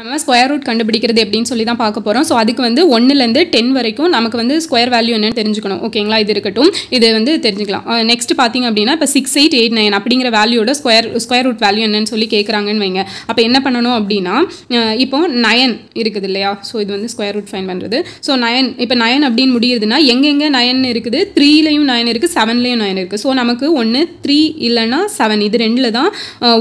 நம்ம square root கண்டுபிடிக்கிறது எப்படின்னு சொல்லி தான் பார்க்க போகிறோம் ஸோ அதுக்கு வந்து ஒன்றுலேருந்து டென் வரைக்கும் நமக்கு வந்து ஸ்கொயர் வேல்யூ என்னன்னு தெரிஞ்சுக்கணும் ஓகேங்களா இது இருக்கட்டும் இது வந்து தெரிஞ்சுக்கலாம் நெக்ஸ்ட் பார்த்திங்க அப்படின்னா இப்போ சிக்ஸ் எயிட் எயிட் நைன் அப்படிங்கிற வேல்யூட ஸ்கொயர் ஸ்கொயர் ரூட் வேல்யூ என்னன்னு சொல்லி கேட்குறாங்கன்னு வைங்க அப்போ என்ன பண்ணணும் அப்படின்னா இப்போ நயன் இருக்குது இல்லையா ஸோ இது வந்து ஸ்கொயர் ரூட் ஃபைன் பண்ணுறது ஸோ நயன் இப்போ நயன் அப்படின்னு முடியுதுன்னா எங்கெங்கே நயன் இருக்குது த்ரீலையும் நயன் இருக்குது செவன்லேயும் நயன் இருக்குது ஸோ நமக்கு ஒன்று த்ரீ இல்லைன்னா செவன் இது ரெண்டில் தான்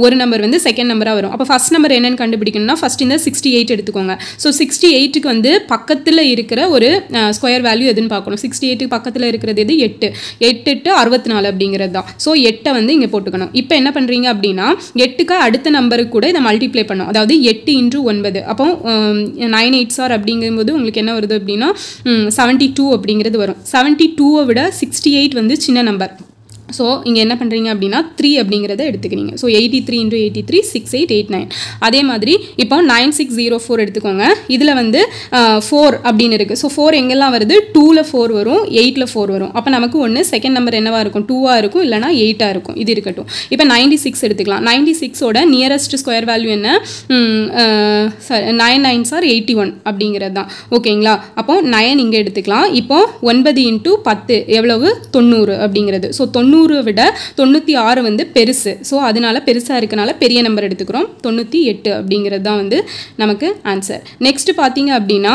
ஒரு நம்பர் வந்து செகண்ட் நம்பராக வரும் அப்போ ஃபஸ்ட் நம்பர் என்னென்னு கண்டுபிடிக்கணும்னா ஃபஸ்ட் இந்த சிக்ஸ்டி எயிட் எடுத்துக்கோங்க ஸோ சிக்ஸ்டி எயிட்டுக்கு வந்து பக்கத்தில் இருக்கிற ஒரு ஸ்கொயர் வேல்யூ எதுன்னு பார்க்கணும் சிக்ஸ்டி எயிட்டுக்கு பக்கத்தில் இருக்கிறது எது எட்டு எட்டு எட்டு அறுபத்தி நாலு அப்படிங்கிறது தான் ஸோ எட்டை வந்து இங்கே போட்டுக்கணும் இப்போ என்ன பண்ணுறீங்க அப்படின்னா எட்டுக்கு அடுத்த நம்பருக்கு கூட இதை மல்டிப்ளை பண்ணும் அதாவது எட்டு இன்ட்ரு ஒன்பது அப்போ நைன் எயிட் சார் அப்படிங்கும்போது உங்களுக்கு என்ன வருது அப்படின்னா செவன்ட்டி டூ அப்படிங்கிறது வரும் செவன்ட்டி டூவை விட சிக்ஸ்டி எயிட் வந்து சின்ன நம்பர் ஸோ இங்கே என்ன பண்ணுறீங்க அப்படின்னா த்ரீ அப்படிங்கிறத எடுத்துக்கிறீங்க so eighty three into eighty three six eight eight nine அதே மாதிரி இப்போ நைன் சிக்ஸ் ஜீரோ ஃபோர் எடுத்துக்கோங்க இதில் வந்து ஃபோர் அப்படின்னு இருக்குது ஸோ ஃபோர் எங்கெல்லாம் வருது டூவில் ஃபோர் வரும் எயிட்டில் ஃபோர் வரும் அப்போ நமக்கு ஒன்று செகண்ட் நம்பர் என்னவாக இருக்கும் டூவாக இருக்கும் இல்லைனா எயிட்டாக இருக்கும் இது இருக்கட்டும் இப்போ நைன்டி சிக்ஸ் எடுத்துக்கலாம் நைன்டி சிக்ஸோட நியரஸ்ட் ஸ்கொயர் வேல்யூ என்ன nine nine sir eighty one அப்படிங்கிறது தான் ஓகேங்களா அப்போ நயன் இங்கே எடுத்துக்கலாம் இப்போ ஒன்பது இன்ட்டு பத்து எவ்வளவு தொண்ணூறு அப்படிங்கிறது ஸோ தொண்ணூறு தொண்ணூறு விட தொண்ணூற்றி ஆறு வந்து பெருசு ஸோ அதனால் பெருசாக இருக்கனால பெரிய நம்பர் எடுத்துக்கிறோம் தொண்ணூற்றி எட்டு அப்படிங்கிறது தான் வந்து நமக்கு ஆன்சர் நெக்ஸ்ட்டு பார்த்தீங்க அப்படின்னா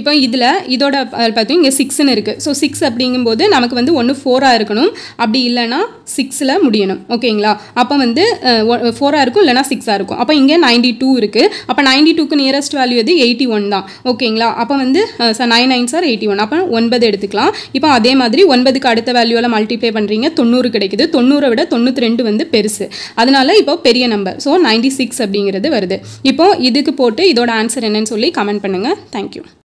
இப்போ இதில் இதோட பார்த்தீங்கன்னா இங்கே சிக்ஸ்னு இருக்குது ஸோ சிக்ஸ் அப்படிங்கும்போது நமக்கு வந்து ஒன்று ஃபோராக இருக்கணும் அப்படி இல்லைனா சிக்ஸில் முடியணும் ஓகேங்களா அப்போ வந்து ஃபோராக இருக்கும் இல்லைனா சிக்ஸாக இருக்கும் அப்போ இங்கே நைன்டி டூ இருக்குது அப்போ நைன்டி டூக்கு நியரஸ்ட் வேல்யூ அது எயிட்டி ஒன் தான் ஓகேங்களா அப்போ வந்து sir nine nine sir eighty one அப்போ ஒன்பது எடுத்துக்கலாம் இப்போ அதே மாதிரி ஒன்பதுக்கு அடுத்த வேல்யூவில் மல்டிப்ளை பண்ணுறீங்க தொண்ணூறு கிடைக்குது தொண்ணூறை விட தொண்ணூற்றி ரெண்டு வந்து பெருசு அதனால இப்போ பெரிய நம்பர் ஸோ நைன்டி சிக்ஸ் அப்படிங்கிறது வருது இப்போ இதுக்கு போட்டு இதோட ஆன்சர் என்னன்னு சொல்லி கமெண்ட் பண்ணுங்கள் தேங்க்யூ